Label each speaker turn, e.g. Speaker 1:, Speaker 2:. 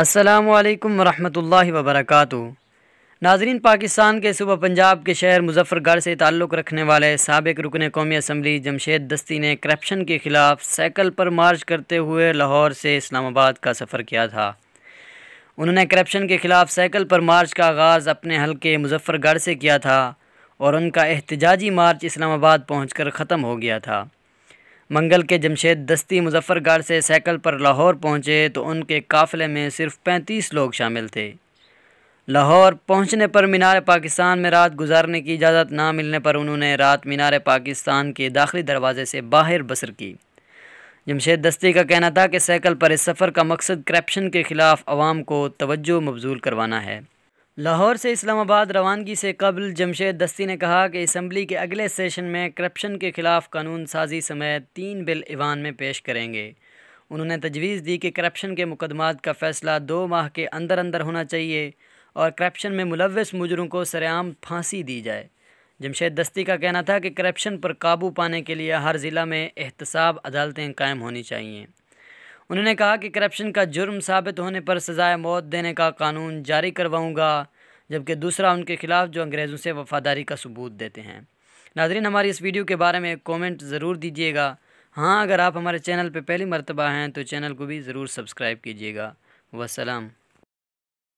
Speaker 1: असलकम वरहमल वबरक नाजरीन पाकिस्तान के सूबा पंजाब के शहर मुजफ़रगढ़ से ताल्लुक़ रखने वाले सबक रुकन कौमी असम्बली जमशेद दस्ती ने करप्शन के ख़िलाफ़ साइकिल पर मार्च करते हुए लाहौर से इस्लामाबाद का सफ़र किया था उन्होंने करप्शन के ख़िलाफ़ साइकिल पर मार्च का आगाज़ अपने हल्के मुजफ़रगढ़ से किया था और उनका एहतजाजी मार्च इस्लामाबाद पहुँच कर ख़त्म हो गया था मंगल के जमशेद दस्ती मुजफ्फरगढ़ से साइकिल पर लाहौर पहुंचे तो उनके काफ़िले में सिर्फ पैंतीस लोग शामिल थे लाहौर पहुंचने पर मीनार पाकिस्तान में रात गुजारने की इजाज़त ना मिलने पर उन्होंने रात मीनार पाकिस्तान के दाखिली दरवाजे से बाहर बसर की जमशेद दस्ती का कहना था कि साइकिल पर इस सफ़र का मकसद करप्शन के ख़िलाफ़ आवाम को तवज्जो मबजूल करवाना है लाहौर से इस्लामाबाद रवानगी से कबल जमशेद दस्ती ने कहा कि इसम्बली के अगले सेशन में करप्शन के खिलाफ कानून साजी समेत तीन बिल ईवान में पेश करेंगे उन्होंने तजवीज़ दी कि करप्शन के मुकदमात का फ़ैसला दो माह के अंदर अंदर होना चाहिए और करप्शन में मुलवस मुजरों को सरेआम फांसी दी जाए जमशेद दस्ती का कहना था कि करप्शन पर काबू पाने के लिए हर ज़िला में एहतसाब अदालतें कायम होनी चाहिए उन्होंने कहा कि करप्शन का जुर्म साबित होने पर सजाए मौत देने का कानून जारी करवाऊँगा जबकि दूसरा उनके खिलाफ जो अंग्रेज़ों से वफादारी का सबूत देते हैं नाजरीन हमारी इस वीडियो के बारे में एक कमेंट ज़रूर दीजिएगा हाँ अगर आप हमारे चैनल पर पहली मरतबा हैं तो चैनल को भी ज़रूर सब्सक्राइब कीजिएगा वसलम